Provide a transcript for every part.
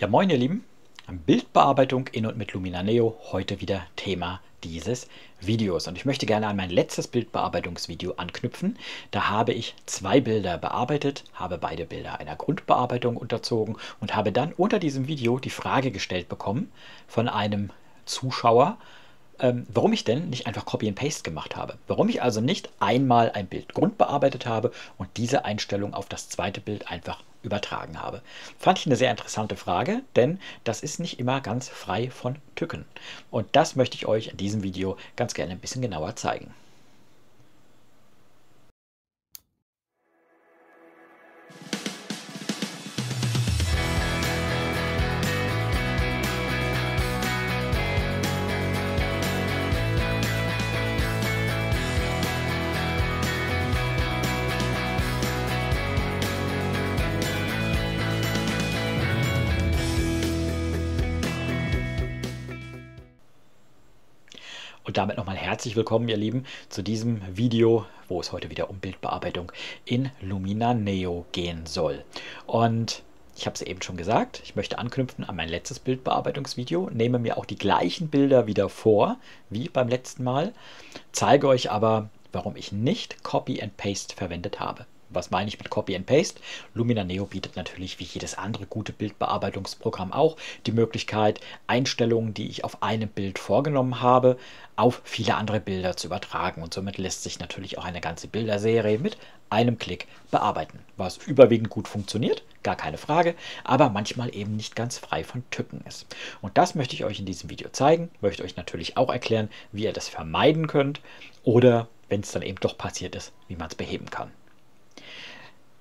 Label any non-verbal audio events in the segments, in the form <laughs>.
Ja, moin ihr Lieben, Bildbearbeitung in und mit Lumina Neo, heute wieder Thema dieses Videos. Und ich möchte gerne an mein letztes Bildbearbeitungsvideo anknüpfen. Da habe ich zwei Bilder bearbeitet, habe beide Bilder einer Grundbearbeitung unterzogen und habe dann unter diesem Video die Frage gestellt bekommen von einem Zuschauer, ähm, warum ich denn nicht einfach Copy and Paste gemacht habe. Warum ich also nicht einmal ein Bild grundbearbeitet habe und diese Einstellung auf das zweite Bild einfach übertragen habe. Fand ich eine sehr interessante Frage, denn das ist nicht immer ganz frei von Tücken. Und das möchte ich euch in diesem Video ganz gerne ein bisschen genauer zeigen. Und damit nochmal herzlich willkommen, ihr Lieben, zu diesem Video, wo es heute wieder um Bildbearbeitung in Lumina Neo gehen soll. Und ich habe es eben schon gesagt, ich möchte anknüpfen an mein letztes Bildbearbeitungsvideo, nehme mir auch die gleichen Bilder wieder vor wie beim letzten Mal, zeige euch aber, warum ich nicht Copy and Paste verwendet habe was meine ich mit Copy and Paste? Lumina Neo bietet natürlich wie jedes andere gute Bildbearbeitungsprogramm auch die Möglichkeit, Einstellungen, die ich auf einem Bild vorgenommen habe, auf viele andere Bilder zu übertragen. Und somit lässt sich natürlich auch eine ganze Bilderserie mit einem Klick bearbeiten, was überwiegend gut funktioniert, gar keine Frage, aber manchmal eben nicht ganz frei von Tücken ist. Und das möchte ich euch in diesem Video zeigen, möchte euch natürlich auch erklären, wie ihr das vermeiden könnt oder wenn es dann eben doch passiert ist, wie man es beheben kann.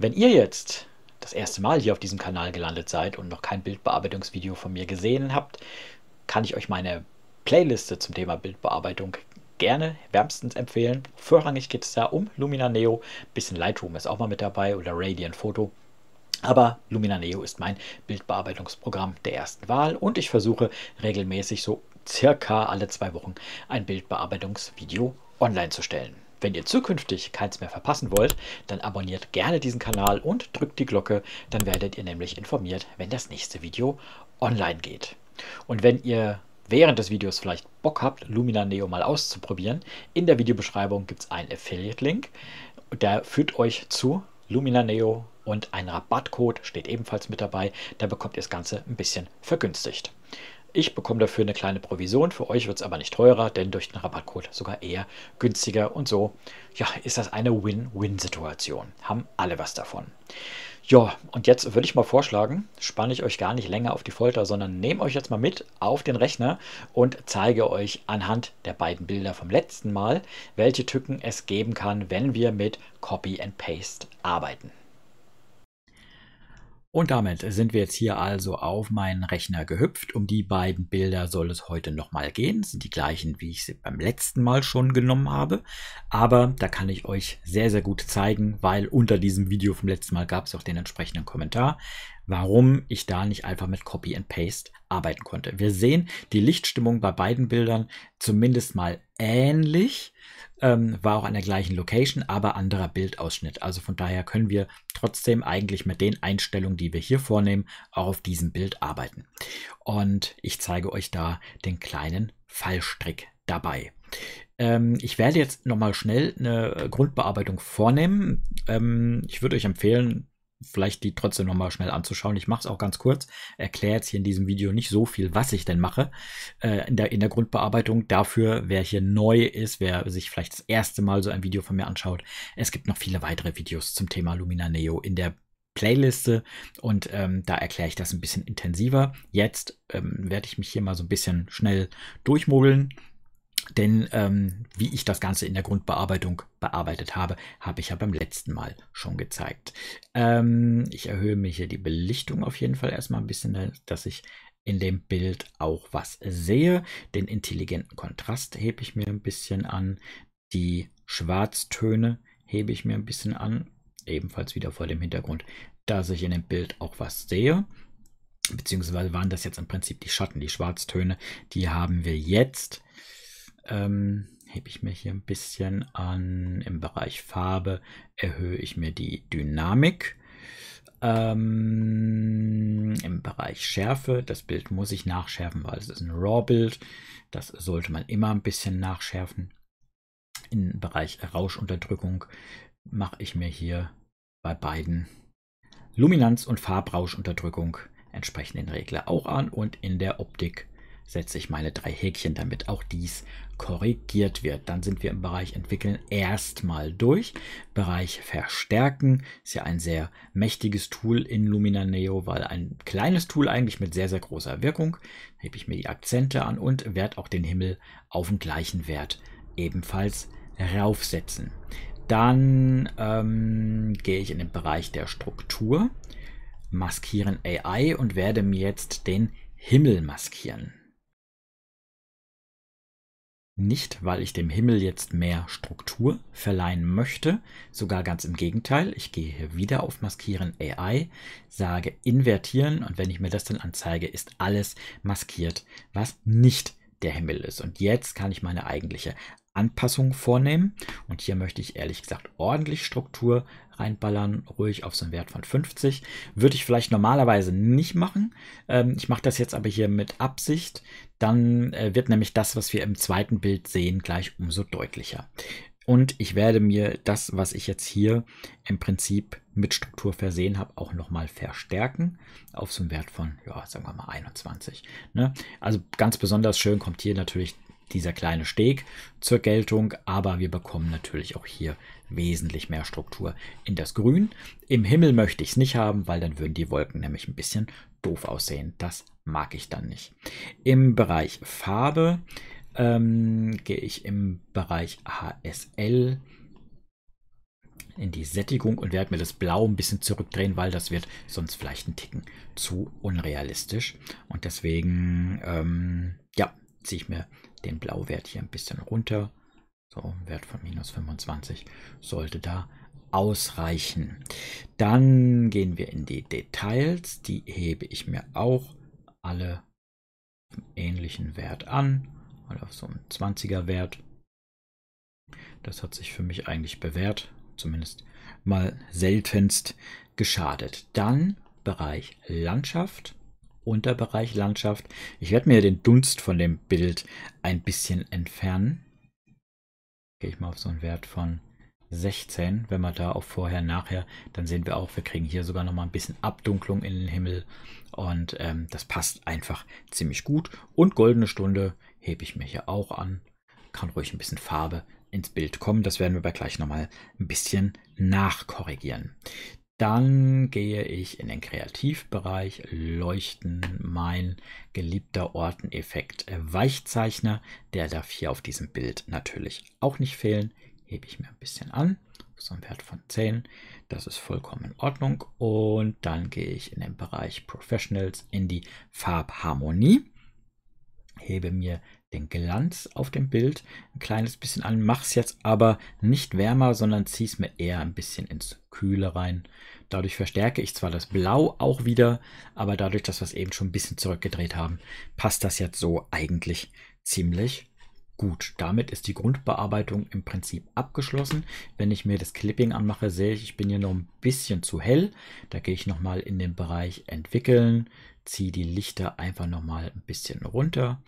Wenn ihr jetzt das erste Mal hier auf diesem Kanal gelandet seid und noch kein Bildbearbeitungsvideo von mir gesehen habt, kann ich euch meine Playliste zum Thema Bildbearbeitung gerne wärmstens empfehlen. Vorrangig geht es da um Lumina Neo, bisschen Lightroom ist auch mal mit dabei oder Radiant Photo. Aber Lumina Neo ist mein Bildbearbeitungsprogramm der ersten Wahl und ich versuche regelmäßig so circa alle zwei Wochen ein Bildbearbeitungsvideo online zu stellen. Wenn ihr zukünftig keins mehr verpassen wollt, dann abonniert gerne diesen Kanal und drückt die Glocke, dann werdet ihr nämlich informiert, wenn das nächste Video online geht. Und wenn ihr während des Videos vielleicht Bock habt, Lumina Neo mal auszuprobieren, in der Videobeschreibung gibt es einen Affiliate-Link, der führt euch zu Lumina Neo und ein Rabattcode steht ebenfalls mit dabei, da bekommt ihr das Ganze ein bisschen vergünstigt. Ich bekomme dafür eine kleine Provision, für euch wird es aber nicht teurer, denn durch den Rabattcode sogar eher günstiger und so ja, ist das eine Win-Win-Situation. Haben alle was davon. Ja, und jetzt würde ich mal vorschlagen, spanne ich euch gar nicht länger auf die Folter, sondern nehme euch jetzt mal mit auf den Rechner und zeige euch anhand der beiden Bilder vom letzten Mal, welche Tücken es geben kann, wenn wir mit Copy and Paste arbeiten. Und damit sind wir jetzt hier also auf meinen Rechner gehüpft. Um die beiden Bilder soll es heute nochmal gehen. Das sind die gleichen, wie ich sie beim letzten Mal schon genommen habe. Aber da kann ich euch sehr, sehr gut zeigen, weil unter diesem Video vom letzten Mal gab es auch den entsprechenden Kommentar warum ich da nicht einfach mit Copy and Paste arbeiten konnte. Wir sehen die Lichtstimmung bei beiden Bildern zumindest mal ähnlich, ähm, war auch an der gleichen Location, aber anderer Bildausschnitt. Also von daher können wir trotzdem eigentlich mit den Einstellungen, die wir hier vornehmen, auch auf diesem Bild arbeiten. Und ich zeige euch da den kleinen Fallstrick dabei ähm, ich werde jetzt nochmal schnell eine Grundbearbeitung vornehmen. Ähm, ich würde euch empfehlen, vielleicht die trotzdem nochmal schnell anzuschauen. Ich mache es auch ganz kurz, erkläre jetzt hier in diesem Video nicht so viel, was ich denn mache äh, in, der, in der Grundbearbeitung. Dafür, wer hier neu ist, wer sich vielleicht das erste Mal so ein Video von mir anschaut, es gibt noch viele weitere Videos zum Thema Lumina Neo in der Playliste und ähm, da erkläre ich das ein bisschen intensiver. Jetzt ähm, werde ich mich hier mal so ein bisschen schnell durchmogeln denn ähm, wie ich das Ganze in der Grundbearbeitung bearbeitet habe, habe ich ja beim letzten Mal schon gezeigt. Ähm, ich erhöhe mir hier die Belichtung auf jeden Fall erstmal ein bisschen, dass ich in dem Bild auch was sehe. Den intelligenten Kontrast hebe ich mir ein bisschen an. Die Schwarztöne hebe ich mir ein bisschen an. Ebenfalls wieder vor dem Hintergrund, dass ich in dem Bild auch was sehe beziehungsweise waren das jetzt im Prinzip die Schatten, die Schwarztöne, die haben wir jetzt ähm, hebe ich mir hier ein bisschen an. Im Bereich Farbe erhöhe ich mir die Dynamik. Ähm, Im Bereich Schärfe, das Bild muss ich nachschärfen, weil es ist ein RAW-Bild. Das sollte man immer ein bisschen nachschärfen. Im Bereich Rauschunterdrückung mache ich mir hier bei beiden Luminanz und Farbrauschunterdrückung entsprechenden Regler auch an und in der Optik setze ich meine drei Häkchen, damit auch dies korrigiert wird. Dann sind wir im Bereich Entwickeln erstmal durch. Bereich Verstärken ist ja ein sehr mächtiges Tool in Lumina Neo, weil ein kleines Tool eigentlich mit sehr, sehr großer Wirkung. Hebe ich mir die Akzente an und werde auch den Himmel auf den gleichen Wert ebenfalls raufsetzen. Dann ähm, gehe ich in den Bereich der Struktur, maskieren AI und werde mir jetzt den Himmel maskieren. Nicht, weil ich dem Himmel jetzt mehr Struktur verleihen möchte, sogar ganz im Gegenteil. Ich gehe hier wieder auf Maskieren AI, sage Invertieren und wenn ich mir das dann anzeige, ist alles maskiert, was nicht der Himmel ist. Und jetzt kann ich meine eigentliche Anpassungen vornehmen. Und hier möchte ich ehrlich gesagt ordentlich Struktur reinballern, ruhig auf so einen Wert von 50. Würde ich vielleicht normalerweise nicht machen. Ähm, ich mache das jetzt aber hier mit Absicht. Dann äh, wird nämlich das, was wir im zweiten Bild sehen, gleich umso deutlicher. Und ich werde mir das, was ich jetzt hier im Prinzip mit Struktur versehen habe, auch nochmal verstärken auf so einen Wert von, ja, sagen wir mal 21. Ne? Also ganz besonders schön kommt hier natürlich dieser kleine Steg zur Geltung, aber wir bekommen natürlich auch hier wesentlich mehr Struktur in das Grün. Im Himmel möchte ich es nicht haben, weil dann würden die Wolken nämlich ein bisschen doof aussehen. Das mag ich dann nicht. Im Bereich Farbe ähm, gehe ich im Bereich HSL in die Sättigung und werde mir das Blau ein bisschen zurückdrehen, weil das wird sonst vielleicht ein Ticken zu unrealistisch. Und deswegen, ähm, ja, ziehe ich mir den Blauwert hier ein bisschen runter. So, Wert von minus 25 sollte da ausreichen. Dann gehen wir in die Details. Die hebe ich mir auch alle auf einen ähnlichen Wert an oder auf so einen 20er Wert. Das hat sich für mich eigentlich bewährt, zumindest mal seltenst geschadet. Dann Bereich Landschaft. Unterbereich Landschaft. Ich werde mir den Dunst von dem Bild ein bisschen entfernen. Gehe ich mal auf so einen Wert von 16. Wenn man da auf vorher, nachher, dann sehen wir auch, wir kriegen hier sogar nochmal ein bisschen Abdunklung in den Himmel. Und ähm, das passt einfach ziemlich gut. Und goldene Stunde hebe ich mir hier auch an. Kann ruhig ein bisschen Farbe ins Bild kommen. Das werden wir aber gleich nochmal ein bisschen nachkorrigieren. Dann gehe ich in den Kreativbereich, leuchten mein geliebter Orteneffekt äh, Weichzeichner. Der darf hier auf diesem Bild natürlich auch nicht fehlen. Hebe ich mir ein bisschen an, so ein Wert von 10. Das ist vollkommen in Ordnung. Und dann gehe ich in den Bereich Professionals in die Farbharmonie. Hebe mir den Glanz auf dem Bild ein kleines bisschen an. es jetzt aber nicht wärmer, sondern es mir eher ein bisschen ins Kühle rein. Dadurch verstärke ich zwar das Blau auch wieder, aber dadurch, dass wir es eben schon ein bisschen zurückgedreht haben, passt das jetzt so eigentlich ziemlich Gut, damit ist die Grundbearbeitung im Prinzip abgeschlossen. Wenn ich mir das Clipping anmache, sehe ich, ich bin hier noch ein bisschen zu hell. Da gehe ich nochmal in den Bereich Entwickeln, ziehe die Lichter einfach nochmal ein bisschen runter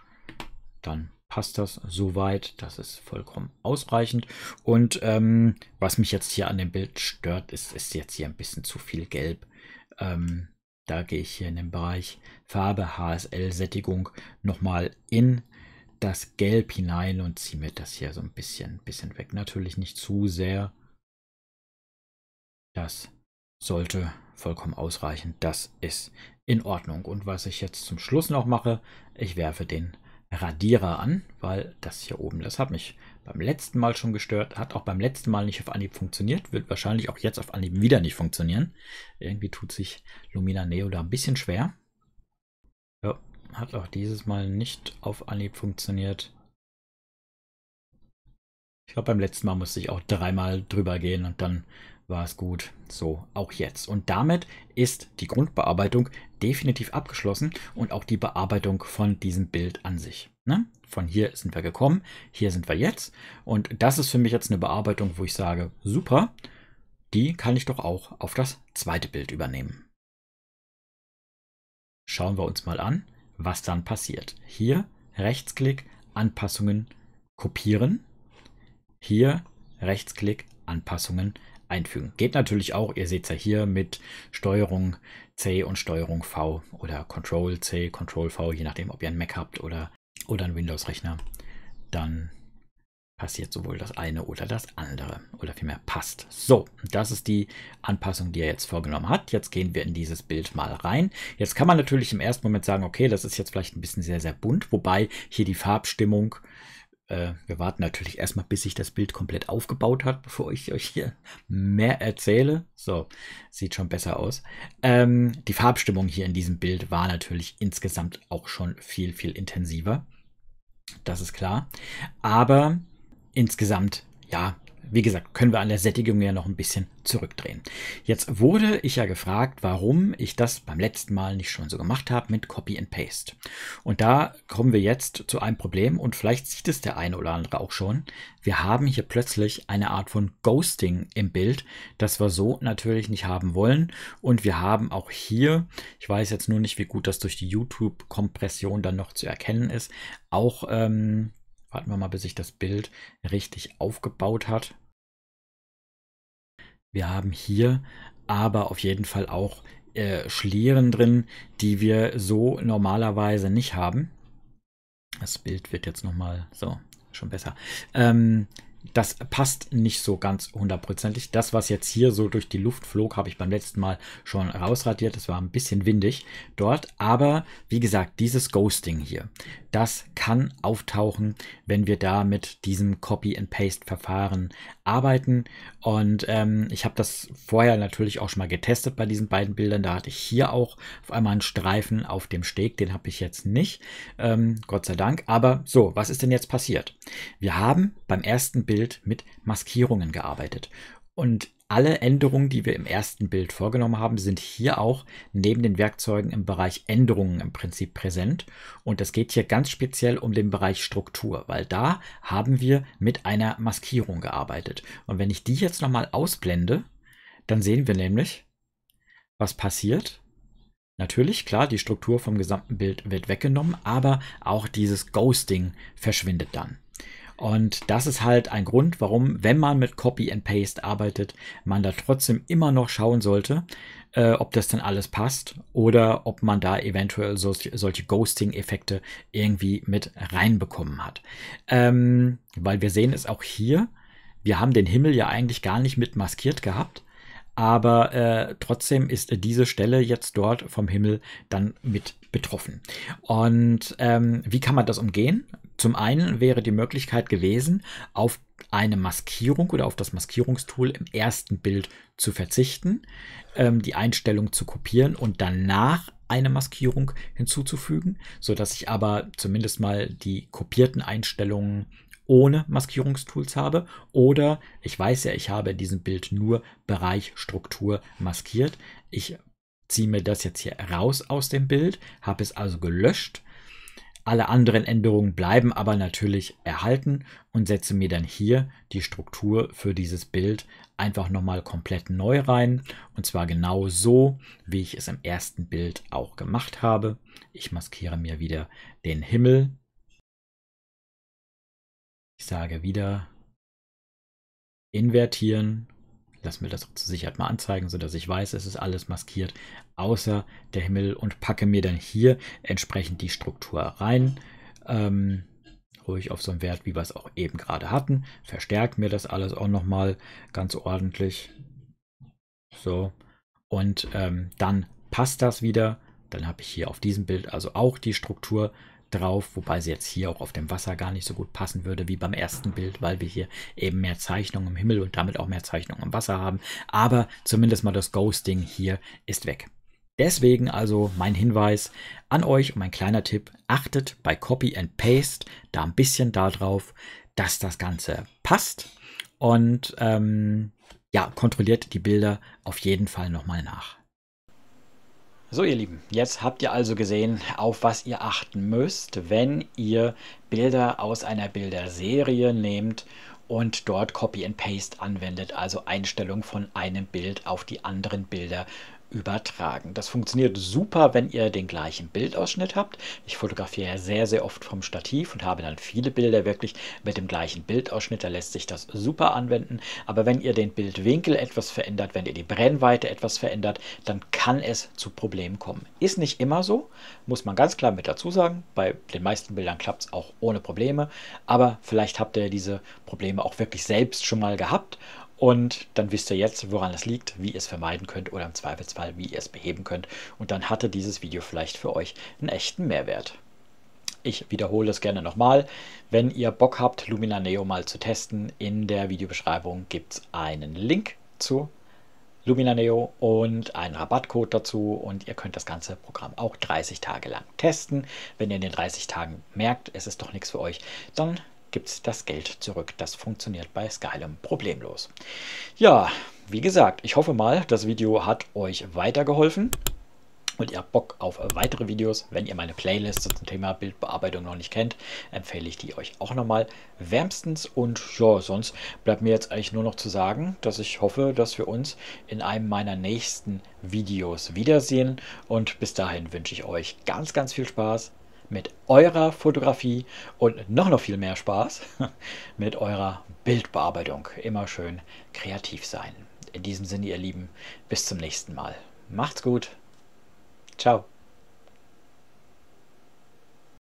dann passt das soweit. Das ist vollkommen ausreichend. Und ähm, was mich jetzt hier an dem Bild stört, ist, ist jetzt hier ein bisschen zu viel Gelb. Ähm, da gehe ich hier in den Bereich Farbe, HSL-Sättigung nochmal in das Gelb hinein und ziehe mir das hier so ein bisschen, bisschen weg. Natürlich nicht zu sehr. Das sollte vollkommen ausreichen. Das ist in Ordnung. Und was ich jetzt zum Schluss noch mache, ich werfe den Radierer an, weil das hier oben, das hat mich beim letzten Mal schon gestört, hat auch beim letzten Mal nicht auf Anhieb funktioniert, wird wahrscheinlich auch jetzt auf Anhieb wieder nicht funktionieren. Irgendwie tut sich Lumina Neo da ein bisschen schwer. Ja, hat auch dieses Mal nicht auf Anhieb funktioniert. Ich glaube, beim letzten Mal musste ich auch dreimal drüber gehen und dann war es gut. So, auch jetzt. Und damit ist die Grundbearbeitung definitiv abgeschlossen und auch die Bearbeitung von diesem Bild an sich. Ne? Von hier sind wir gekommen, hier sind wir jetzt. Und das ist für mich jetzt eine Bearbeitung, wo ich sage, super, die kann ich doch auch auf das zweite Bild übernehmen. Schauen wir uns mal an, was dann passiert. Hier Rechtsklick, Anpassungen, Kopieren. Hier Rechtsklick, Anpassungen, einfügen. Geht natürlich auch, ihr seht es ja hier mit Steuerung C und Steuerung V oder Control C, Control V, je nachdem, ob ihr einen Mac habt oder, oder einen Windows-Rechner. Dann passiert sowohl das eine oder das andere oder vielmehr passt. So, das ist die Anpassung, die er jetzt vorgenommen hat. Jetzt gehen wir in dieses Bild mal rein. Jetzt kann man natürlich im ersten Moment sagen, okay, das ist jetzt vielleicht ein bisschen sehr, sehr bunt, wobei hier die Farbstimmung äh, äh, wir warten natürlich erstmal, bis sich das Bild komplett aufgebaut hat, bevor ich euch hier mehr erzähle. So, sieht schon besser aus. Ähm, die Farbstimmung hier in diesem Bild war natürlich insgesamt auch schon viel, viel intensiver. Das ist klar. Aber insgesamt, ja, wie gesagt, können wir an der Sättigung ja noch ein bisschen zurückdrehen. Jetzt wurde ich ja gefragt, warum ich das beim letzten Mal nicht schon so gemacht habe mit Copy and Paste. Und da kommen wir jetzt zu einem Problem und vielleicht sieht es der eine oder andere auch schon. Wir haben hier plötzlich eine Art von Ghosting im Bild, das wir so natürlich nicht haben wollen. Und wir haben auch hier, ich weiß jetzt nur nicht, wie gut das durch die YouTube-Kompression dann noch zu erkennen ist, auch, ähm, warten wir mal, bis sich das Bild richtig aufgebaut hat. Wir haben hier aber auf jeden Fall auch äh, Schlieren drin, die wir so normalerweise nicht haben. Das Bild wird jetzt nochmal so, schon besser. Ähm, das passt nicht so ganz hundertprozentig. Das, was jetzt hier so durch die Luft flog, habe ich beim letzten Mal schon rausradiert. Es war ein bisschen windig dort. Aber wie gesagt, dieses Ghosting hier, das kann auftauchen, wenn wir da mit diesem Copy-and-Paste-Verfahren arbeiten. Und ähm, ich habe das vorher natürlich auch schon mal getestet bei diesen beiden Bildern. Da hatte ich hier auch auf einmal einen Streifen auf dem Steg. Den habe ich jetzt nicht. Ähm, Gott sei Dank. Aber so, was ist denn jetzt passiert? Wir haben beim ersten Bild Bild mit Maskierungen gearbeitet. Und alle Änderungen, die wir im ersten Bild vorgenommen haben, sind hier auch neben den Werkzeugen im Bereich Änderungen im Prinzip präsent. Und es geht hier ganz speziell um den Bereich Struktur, weil da haben wir mit einer Maskierung gearbeitet. Und wenn ich die jetzt nochmal ausblende, dann sehen wir nämlich, was passiert. Natürlich, klar, die Struktur vom gesamten Bild wird weggenommen, aber auch dieses Ghosting verschwindet dann. Und das ist halt ein Grund, warum, wenn man mit Copy and Paste arbeitet, man da trotzdem immer noch schauen sollte, äh, ob das dann alles passt oder ob man da eventuell so, solche Ghosting-Effekte irgendwie mit reinbekommen hat. Ähm, weil wir sehen es auch hier, wir haben den Himmel ja eigentlich gar nicht mit maskiert gehabt. Aber äh, trotzdem ist diese Stelle jetzt dort vom Himmel dann mit betroffen. Und ähm, wie kann man das umgehen? Zum einen wäre die Möglichkeit gewesen, auf eine Maskierung oder auf das Maskierungstool im ersten Bild zu verzichten, ähm, die Einstellung zu kopieren und danach eine Maskierung hinzuzufügen, sodass ich aber zumindest mal die kopierten Einstellungen ohne Maskierungstools habe. Oder ich weiß ja, ich habe in diesem Bild nur Bereich Struktur maskiert. Ich ziehe mir das jetzt hier raus aus dem Bild, habe es also gelöscht alle anderen Änderungen bleiben aber natürlich erhalten und setze mir dann hier die Struktur für dieses Bild einfach nochmal komplett neu rein. Und zwar genau so, wie ich es im ersten Bild auch gemacht habe. Ich maskiere mir wieder den Himmel. Ich sage wieder invertieren Lass mir das zur Sicherheit mal anzeigen, sodass ich weiß, es ist alles maskiert, außer der Himmel und packe mir dann hier entsprechend die Struktur rein. Ähm, ruhig auf so einen Wert, wie wir es auch eben gerade hatten. Verstärkt mir das alles auch nochmal ganz ordentlich. So. Und ähm, dann passt das wieder. Dann habe ich hier auf diesem Bild also auch die Struktur drauf, wobei sie jetzt hier auch auf dem Wasser gar nicht so gut passen würde wie beim ersten Bild, weil wir hier eben mehr Zeichnung im Himmel und damit auch mehr Zeichnung im Wasser haben. Aber zumindest mal das Ghosting hier ist weg. Deswegen also mein Hinweis an euch und mein kleiner Tipp, achtet bei Copy and Paste da ein bisschen darauf, dass das Ganze passt und ähm, ja, kontrolliert die Bilder auf jeden Fall nochmal nach. So ihr Lieben, jetzt habt ihr also gesehen, auf was ihr achten müsst, wenn ihr Bilder aus einer Bilderserie nehmt und dort Copy and Paste anwendet, also Einstellung von einem Bild auf die anderen Bilder übertragen. Das funktioniert super, wenn ihr den gleichen Bildausschnitt habt. Ich fotografiere sehr, sehr oft vom Stativ und habe dann viele Bilder wirklich mit dem gleichen Bildausschnitt. Da lässt sich das super anwenden. Aber wenn ihr den Bildwinkel etwas verändert, wenn ihr die Brennweite etwas verändert, dann kann es zu Problemen kommen. Ist nicht immer so, muss man ganz klar mit dazu sagen. Bei den meisten Bildern klappt es auch ohne Probleme. Aber vielleicht habt ihr diese Probleme auch wirklich selbst schon mal gehabt und dann wisst ihr jetzt, woran es liegt, wie ihr es vermeiden könnt oder im Zweifelsfall, wie ihr es beheben könnt. Und dann hatte dieses Video vielleicht für euch einen echten Mehrwert. Ich wiederhole es gerne nochmal. Wenn ihr Bock habt, Lumina Neo mal zu testen, in der Videobeschreibung gibt es einen Link zu Lumina Neo und einen Rabattcode dazu und ihr könnt das ganze Programm auch 30 Tage lang testen. Wenn ihr in den 30 Tagen merkt, es ist doch nichts für euch, dann gibt es das Geld zurück. Das funktioniert bei Skylum problemlos. Ja, wie gesagt, ich hoffe mal, das Video hat euch weitergeholfen und ihr habt Bock auf weitere Videos. Wenn ihr meine Playlist zum Thema Bildbearbeitung noch nicht kennt, empfehle ich die euch auch nochmal wärmstens. Und ja, sonst bleibt mir jetzt eigentlich nur noch zu sagen, dass ich hoffe, dass wir uns in einem meiner nächsten Videos wiedersehen. Und bis dahin wünsche ich euch ganz, ganz viel Spaß mit eurer Fotografie und noch, noch viel mehr Spaß <laughs> mit eurer Bildbearbeitung. Immer schön kreativ sein. In diesem Sinne, ihr Lieben, bis zum nächsten Mal. Macht's gut. Ciao.